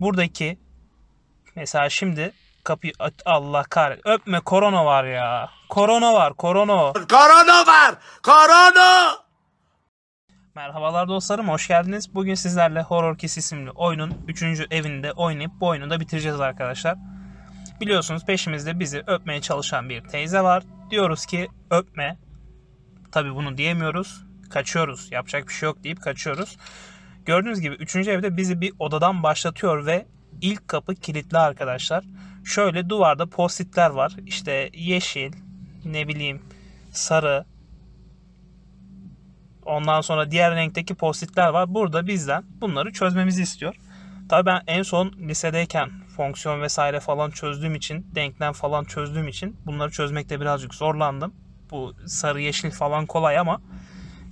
buradaki mesela şimdi kapıyı Allah kar Öpme korona var ya. Korona var korona. Korona var korona. Merhabalar dostlarım hoş geldiniz. Bugün sizlerle Horror Kiss isimli oyunun 3. evinde oynayıp bu oyunu da bitireceğiz arkadaşlar. Biliyorsunuz peşimizde bizi öpmeye çalışan bir teyze var. Diyoruz ki öpme. Tabi bunu diyemiyoruz. Kaçıyoruz. Yapacak bir şey yok deyip kaçıyoruz. Gördüğünüz gibi 3. evde bizi bir odadan başlatıyor ve ilk kapı kilitli arkadaşlar. Şöyle duvarda postitler var. İşte yeşil, ne bileyim sarı. Ondan sonra diğer renkteki postitler var. Burada bizden bunları çözmemizi istiyor. Tabii ben en son lisedeyken fonksiyon vesaire falan çözdüğüm için, denklem falan çözdüğüm için bunları çözmekte birazcık zorlandım. Bu sarı yeşil falan kolay ama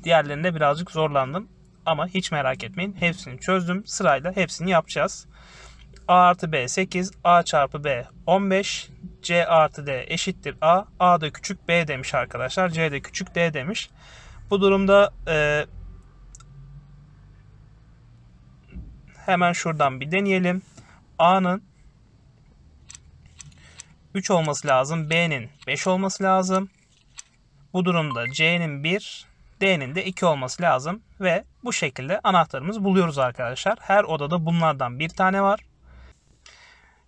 diğerlerinde birazcık zorlandım. Ama hiç merak etmeyin hepsini çözdüm. Sırayla hepsini yapacağız. A artı B 8, A çarpı B 15, C artı D eşittir A. A da küçük B demiş arkadaşlar. C de küçük D demiş. Bu durumda e, hemen şuradan bir deneyelim. A'nın 3 olması lazım. B'nin 5 olması lazım. Bu durumda C'nin 1, D'nin de 2 olması lazım ve bu şekilde anahtarımızı buluyoruz arkadaşlar. Her odada bunlardan bir tane var.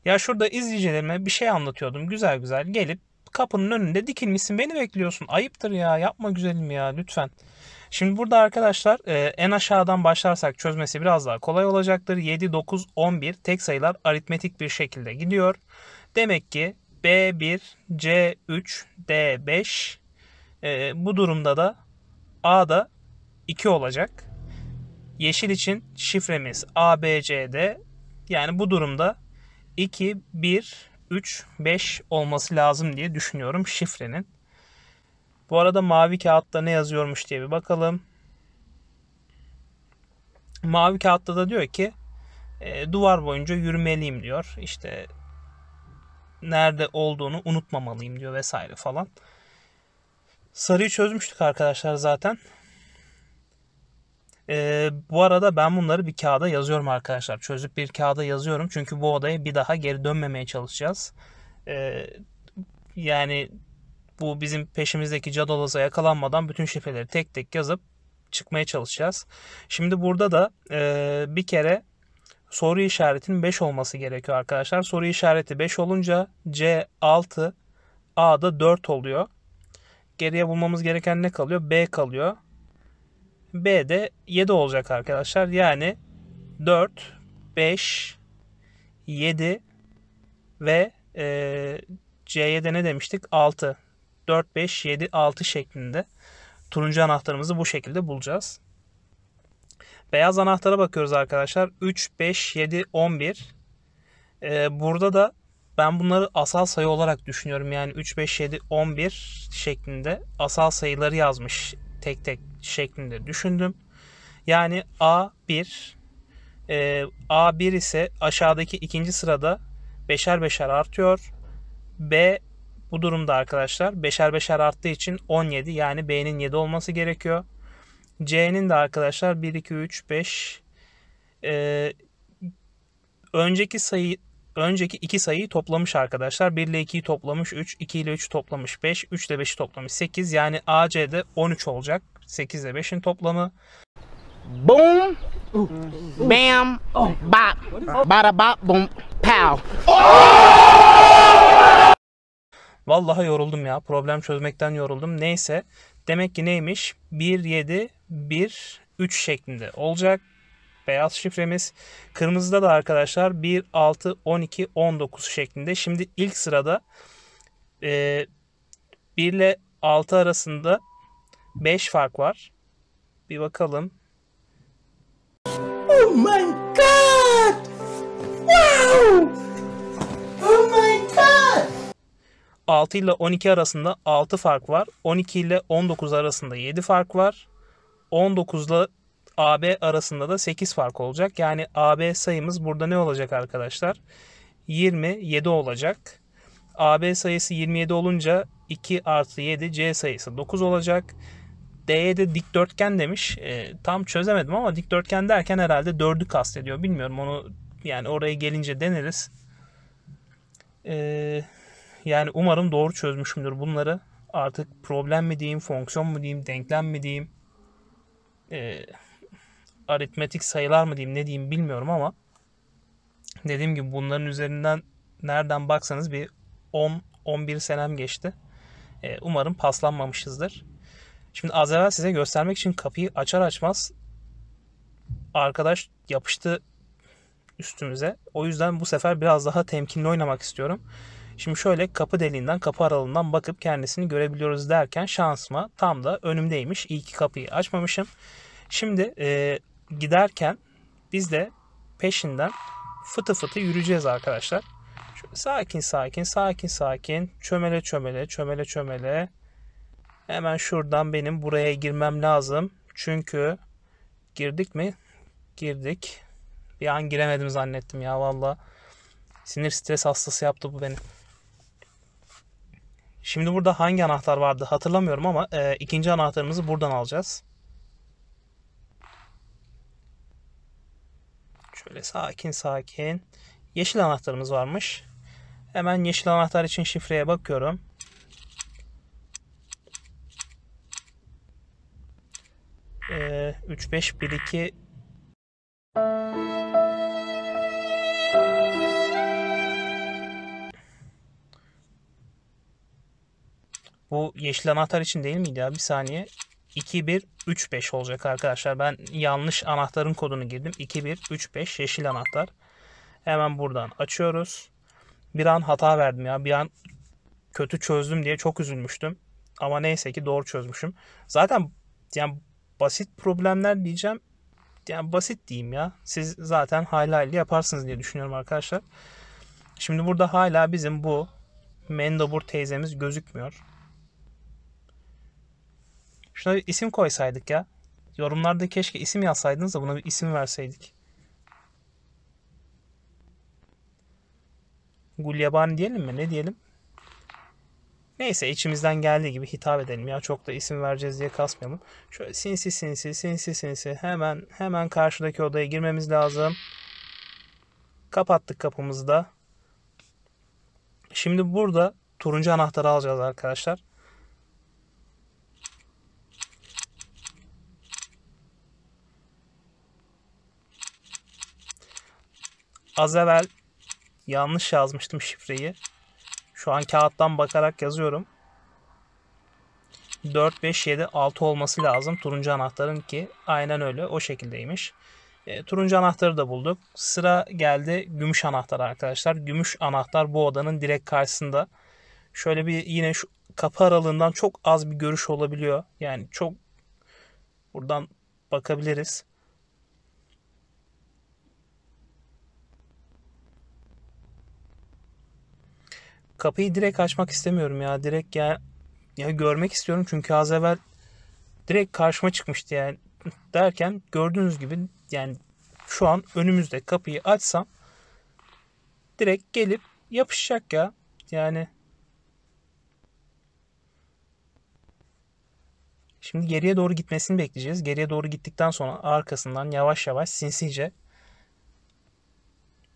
Ya şurada izleyicilerime bir şey anlatıyordum. Güzel güzel gelip kapının önünde dikilmişsin beni bekliyorsun. Ayıptır ya yapma güzelim ya lütfen. Şimdi burada arkadaşlar e, en aşağıdan başlarsak çözmesi biraz daha kolay olacaktır. 7, 9, 11 tek sayılar aritmetik bir şekilde gidiyor. Demek ki B1, C3, D5 bu durumda da A da 2 olacak. Yeşil için şifremiz ABCD. Yani bu durumda 2, 1, 3, 5 olması lazım diye düşünüyorum şifrenin. Bu arada mavi kağıtta ne yazıyormuş diye bir bakalım. Mavi kağıtta da diyor ki e, duvar boyunca yürümeliyim diyor. İşte nerede olduğunu unutmamalıyım diyor vesaire falan. Sarıyı çözmüştük arkadaşlar zaten. Ee, bu arada ben bunları bir kağıda yazıyorum arkadaşlar. Çözüp bir kağıda yazıyorum. Çünkü bu odaya bir daha geri dönmemeye çalışacağız. Ee, yani bu bizim peşimizdeki cadolaza yakalanmadan bütün şifreleri tek tek yazıp çıkmaya çalışacağız. Şimdi burada da e, bir kere soru işaretinin 5 olması gerekiyor arkadaşlar. Soru işareti 5 olunca C 6 A'da 4 oluyor. Geriye bulmamız gereken ne kalıyor? B kalıyor. B de 7 olacak arkadaşlar. Yani 4, 5, 7 ve e, C'ye de ne demiştik? 6. 4, 5, 7, 6 şeklinde. Turuncu anahtarımızı bu şekilde bulacağız. Beyaz anahtara bakıyoruz arkadaşlar. 3, 5, 7, 11. Ee, burada da ben bunları asal sayı olarak düşünüyorum. Yani 3, 5, 7, 11 şeklinde asal sayıları yazmış tek tek şeklinde düşündüm. Yani A1 e, A1 ise aşağıdaki ikinci sırada beşer beşer artıyor. B bu durumda arkadaşlar beşer beşer arttığı için 17 yani B'nin 7 olması gerekiyor. C'nin de arkadaşlar 1, 2, 3, 5 e, önceki sayı önceki iki sayıyı toplamış arkadaşlar. 1 ile 2'yi toplamış 3, 2 ile 3'ü toplamış 5, 3 ile 5'i toplamış 8. Yani AC'de 13 olacak. 8 ile 5'in toplamı. Boom, bam, bop, bada bop, boom, pow. Vallahi yoruldum ya. Problem çözmekten yoruldum. Neyse. Demek ki neymiş? 1, 7, 1, 3 şeklinde olacak beyaz şifremiz. Kırmızıda da arkadaşlar 1, 6, 12, 19 şeklinde. Şimdi ilk sırada e, 1 ile 6 arasında 5 fark var. Bir bakalım. Oh my god! Wow! Oh my god! 6 ile 12 arasında 6 fark var. 12 ile 19 arasında 7 fark var. 19 ile AB arasında da 8 fark olacak. Yani AB sayımız burada ne olacak arkadaşlar? 27 olacak. AB sayısı 27 olunca 2 artı 7 C sayısı 9 olacak. D'ye de dikdörtgen demiş. E, tam çözemedim ama dikdörtgen derken herhalde 4'ü kastediyor. Bilmiyorum onu yani oraya gelince deneriz. E, yani umarım doğru çözmüşümdür bunları. Artık problem mi diyeyim, fonksiyon mu diyeyim, denklem mi diyeyim. E, aritmetik sayılar mı diyeyim ne diyeyim bilmiyorum ama dediğim gibi bunların üzerinden nereden baksanız bir 10-11 senem geçti. E, umarım paslanmamışızdır. Şimdi az evvel size göstermek için kapıyı açar açmaz arkadaş yapıştı üstümüze. O yüzden bu sefer biraz daha temkinli oynamak istiyorum. Şimdi şöyle kapı deliğinden kapı aralığından bakıp kendisini görebiliyoruz derken şansıma tam da önümdeymiş. İyi ki kapıyı açmamışım. Şimdi e, giderken biz de peşinden fıtı fıtı yürüyeceğiz arkadaşlar. Şöyle sakin sakin sakin sakin çömele çömele çömele çömele hemen şuradan benim buraya girmem lazım. Çünkü girdik mi? Girdik. Bir an giremedim zannettim ya valla. Sinir stres hastası yaptı bu beni. Şimdi burada hangi anahtar vardı hatırlamıyorum ama e, ikinci anahtarımızı buradan alacağız. Şöyle sakin sakin. Yeşil anahtarımız varmış. Hemen yeşil anahtar için şifreye bakıyorum. Ee, 2. Bu yeşil anahtar için değil miydi ya? Bir saniye. 2135 olacak arkadaşlar. Ben yanlış anahtarın kodunu girdim. 2135 yeşil anahtar. Hemen buradan açıyoruz. Bir an hata verdim ya. Bir an kötü çözdüm diye çok üzülmüştüm. Ama neyse ki doğru çözmüşüm. Zaten yani basit problemler diyeceğim. Yani basit diyeyim ya. Siz zaten hala yaparsınız diye düşünüyorum arkadaşlar. Şimdi burada hala bizim bu Mendobur teyzemiz gözükmüyor. Şuna bir isim koysaydık ya. Yorumlarda keşke isim yazsaydınız da buna bir isim verseydik. Gulyaban diyelim mi? Ne diyelim? Neyse içimizden geldiği gibi hitap edelim ya. Çok da isim vereceğiz diye kasmayalım. Şöyle sinsi sinsi sinsi sinsi hemen hemen karşıdaki odaya girmemiz lazım. Kapattık kapımızı da. Şimdi burada turuncu anahtarı alacağız arkadaşlar. az evvel yanlış yazmıştım şifreyi. Şu an kağıttan bakarak yazıyorum. 4, 5, 7, 6 olması lazım turuncu anahtarın ki aynen öyle o şekildeymiş. E, turuncu anahtarı da bulduk. Sıra geldi gümüş anahtar arkadaşlar. Gümüş anahtar bu odanın direkt karşısında. Şöyle bir yine şu kapı aralığından çok az bir görüş olabiliyor. Yani çok buradan bakabiliriz. kapıyı direkt açmak istemiyorum ya. Direkt ya, ya görmek istiyorum çünkü az evvel direkt karşıma çıkmıştı yani derken gördüğünüz gibi yani şu an önümüzde kapıyı açsam direkt gelip yapışacak ya. Yani Şimdi geriye doğru gitmesini bekleyeceğiz. Geriye doğru gittikten sonra arkasından yavaş yavaş sinsice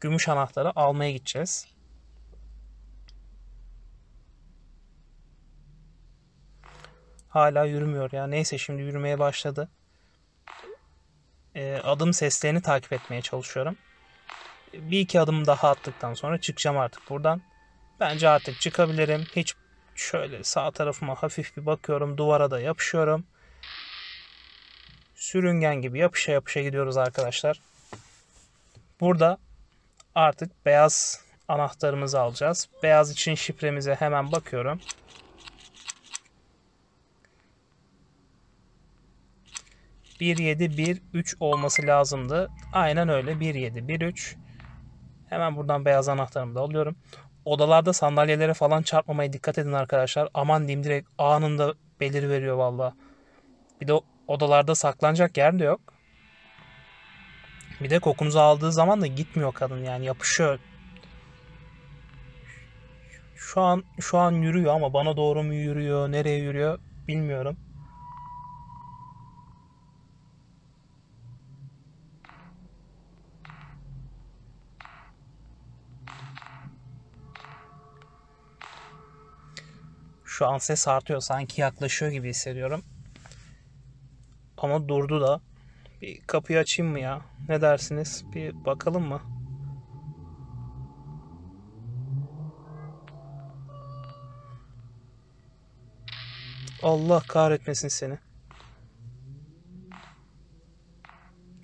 gümüş anahtarı almaya gideceğiz. Hala yürümüyor ya. Neyse şimdi yürümeye başladı. E, adım seslerini takip etmeye çalışıyorum. Bir iki adım daha attıktan sonra çıkacağım artık buradan. Bence artık çıkabilirim. Hiç şöyle sağ tarafıma hafif bir bakıyorum. Duvara da yapışıyorum. Sürüngen gibi yapışa yapışa gidiyoruz arkadaşlar. Burada artık beyaz anahtarımızı alacağız. Beyaz için şifremize hemen bakıyorum. 1713 olması lazımdı. Aynen öyle 1713. Hemen buradan beyaz anahtarımı da alıyorum. Odalarda sandalyelere falan çarpmamaya dikkat edin arkadaşlar. Aman diyeyim direkt anında belir veriyor valla. Bir de odalarda saklanacak yer de yok. Bir de kokunuzu aldığı zaman da gitmiyor kadın yani yapışıyor. Şu an şu an yürüyor ama bana doğru mu yürüyor, nereye yürüyor bilmiyorum. Şu an ses artıyor sanki yaklaşıyor gibi hissediyorum. Ama durdu da. Bir kapıyı açayım mı ya? Ne dersiniz? Bir bakalım mı? Allah kahretmesin seni.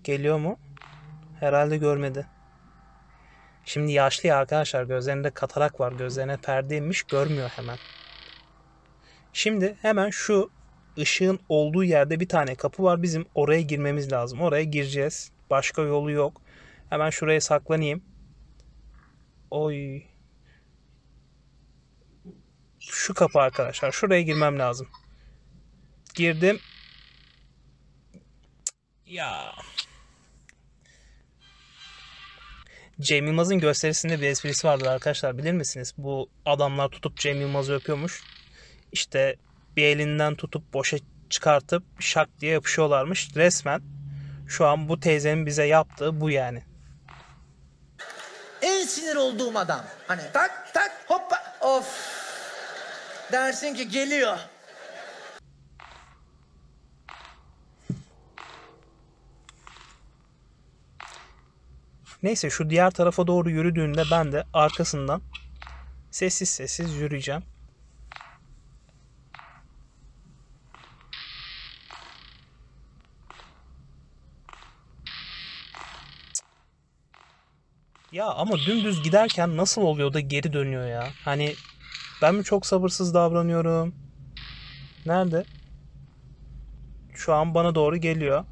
Geliyor mu? Herhalde görmedi. Şimdi yaşlı ya arkadaşlar gözlerinde katarak var. Gözlerine perde inmiş görmüyor hemen. Şimdi hemen şu ışığın olduğu yerde bir tane kapı var. Bizim oraya girmemiz lazım. Oraya gireceğiz. Başka yolu yok. Hemen şuraya saklanayım. Oy. Şu kapı arkadaşlar. Şuraya girmem lazım. Girdim. Ya. Cem Yılmaz'ın gösterisinde bir esprisi vardır arkadaşlar. Bilir misiniz? Bu adamlar tutup Cem Yılmaz'ı öpüyormuş işte bir elinden tutup boşa çıkartıp şak diye yapışıyorlarmış. Resmen şu an bu teyzenin bize yaptığı bu yani. En sinir olduğum adam. Hani tak tak hoppa of. Dersin ki geliyor. Neyse şu diğer tarafa doğru yürüdüğünde ben de arkasından sessiz sessiz yürüyeceğim. Ya ama dümdüz giderken nasıl oluyor da geri dönüyor ya? Hani ben mi çok sabırsız davranıyorum? Nerede? Şu an bana doğru geliyor.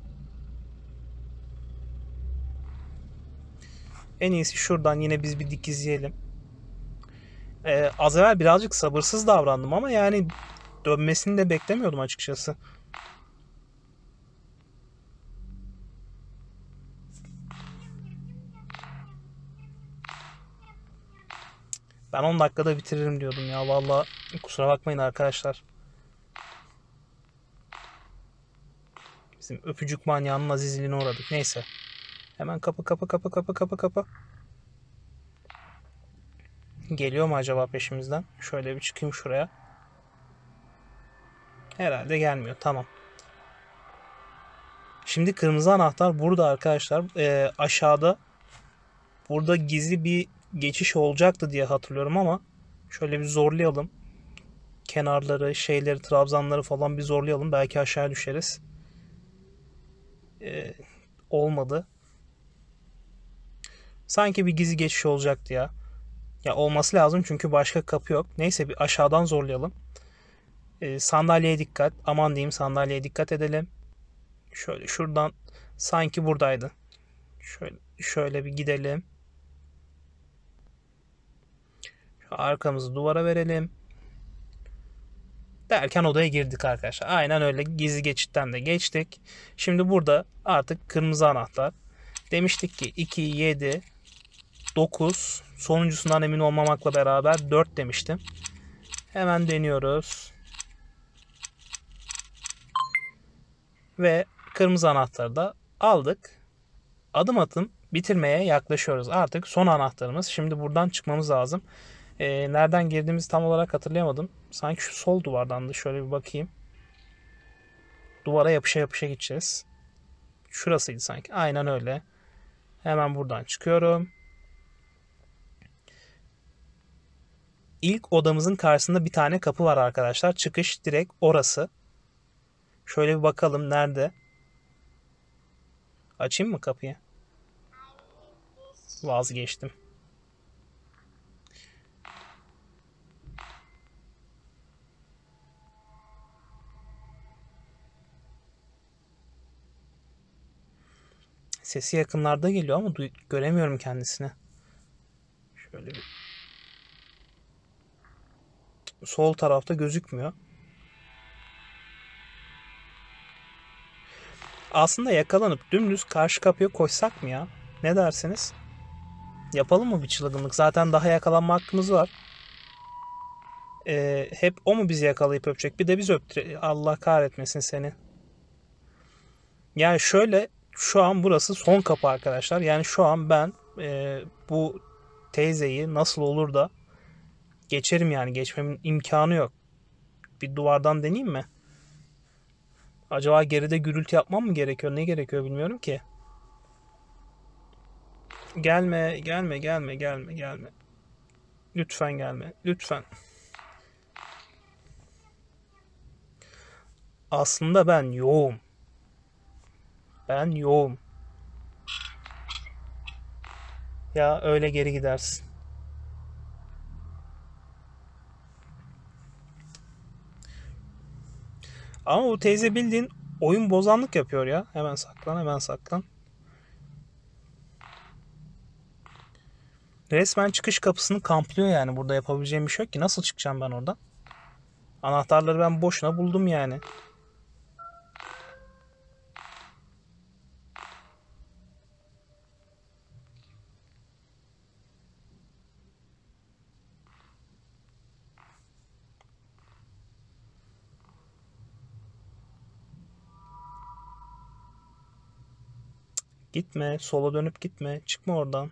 En iyisi şuradan yine biz bir dik izleyelim. Ee, az evvel birazcık sabırsız davrandım ama yani dönmesini de beklemiyordum açıkçası. Ben 10 dakikada bitiririm diyordum ya. Valla kusura bakmayın arkadaşlar. Bizim öpücük manyağının azizliğine uğradık. Neyse. Hemen kapı kapı kapı kapı kapı kapı. Geliyor mu acaba peşimizden? Şöyle bir çıkayım şuraya. Herhalde gelmiyor. Tamam. Şimdi kırmızı anahtar burada arkadaşlar. E, aşağıda burada gizli bir geçiş olacaktı diye hatırlıyorum ama şöyle bir zorlayalım. Kenarları, şeyleri, trabzanları falan bir zorlayalım. Belki aşağı düşeriz. Ee, olmadı. Sanki bir gizli geçiş olacaktı ya. Ya olması lazım çünkü başka kapı yok. Neyse bir aşağıdan zorlayalım. Ee, sandalyeye dikkat. Aman diyeyim sandalyeye dikkat edelim. Şöyle şuradan sanki buradaydı. Şöyle şöyle bir gidelim. Arkamızı duvara verelim. Derken odaya girdik arkadaşlar. Aynen öyle gizli geçitten de geçtik. Şimdi burada artık kırmızı anahtar. Demiştik ki 2, 7, 9 sonuncusundan emin olmamakla beraber 4 demiştim. Hemen deniyoruz. Ve kırmızı anahtarı da aldık. Adım adım bitirmeye yaklaşıyoruz. Artık son anahtarımız. Şimdi buradan çıkmamız lazım. E, nereden girdiğimizi tam olarak hatırlayamadım. Sanki şu sol duvardan da şöyle bir bakayım. Duvara yapışa yapışa gideceğiz. Şurasıydı sanki. Aynen öyle. Hemen buradan çıkıyorum. İlk odamızın karşısında bir tane kapı var arkadaşlar. Çıkış direkt orası. Şöyle bir bakalım nerede. Açayım mı kapıyı? Vazgeçtim. Sesi yakınlarda geliyor ama göremiyorum kendisini. Şöyle bir sol tarafta gözükmüyor. Aslında yakalanıp dümdüz karşı kapıya koşsak mı ya? Ne dersiniz? Yapalım mı bir çılgınlık? Zaten daha yakalanma hakkımız var. Ee, hep o mu bizi yakalayıp öpecek? Bir de biz öptü. Allah kahretmesin seni. Yani şöyle şu an burası son kapı arkadaşlar. Yani şu an ben e, bu teyzeyi nasıl olur da geçerim yani. Geçmemin imkanı yok. Bir duvardan deneyeyim mi? Acaba geride gürültü yapmam mı gerekiyor? Ne gerekiyor bilmiyorum ki. Gelme, gelme, gelme, gelme, gelme. Lütfen gelme, lütfen. Aslında ben yoğum. Ben yoğum. Ya öyle geri gidersin. Ama bu teyze bildiğin oyun bozanlık yapıyor ya. Hemen saklan hemen saklan. Resmen çıkış kapısını kamplıyor yani. Burada yapabileceğim bir şey yok ki. Nasıl çıkacağım ben oradan? Anahtarları ben boşuna buldum yani. Gitme. Sola dönüp gitme. Çıkma oradan.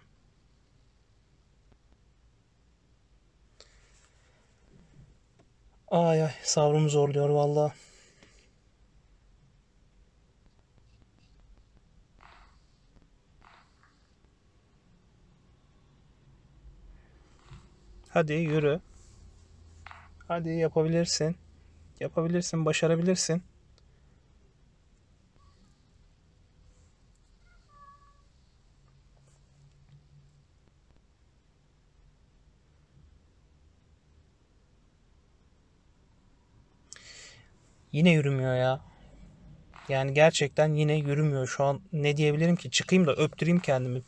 Ay ay sabrım zorluyor valla. Hadi yürü. Hadi yapabilirsin. Yapabilirsin, başarabilirsin. Yine yürümüyor ya. Yani gerçekten yine yürümüyor. Şu an ne diyebilirim ki? Çıkayım da öptüreyim kendimi.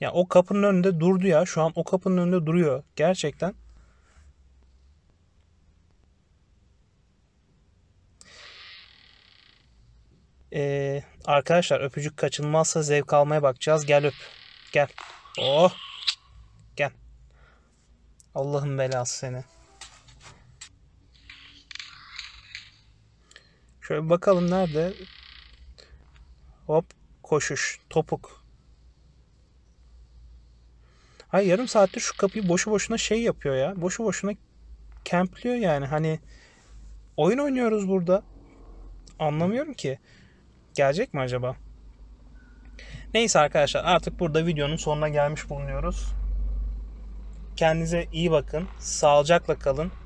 Ya o kapının önünde durdu ya. Şu an o kapının önünde duruyor. Gerçekten. Ee, arkadaşlar öpücük kaçınmazsa zevk almaya bakacağız. Gel öp. Gel. Oh. Gel. Allah'ın belası seni. Şöyle bakalım nerede? Hop koşuş topuk. Ay yarım saattir şu kapıyı boşu boşuna şey yapıyor ya. Boşu boşuna kempliyor yani. Hani oyun oynuyoruz burada. Anlamıyorum ki. Gelecek mi acaba? Neyse arkadaşlar artık burada videonun sonuna gelmiş bulunuyoruz. Kendinize iyi bakın. Sağlıcakla kalın.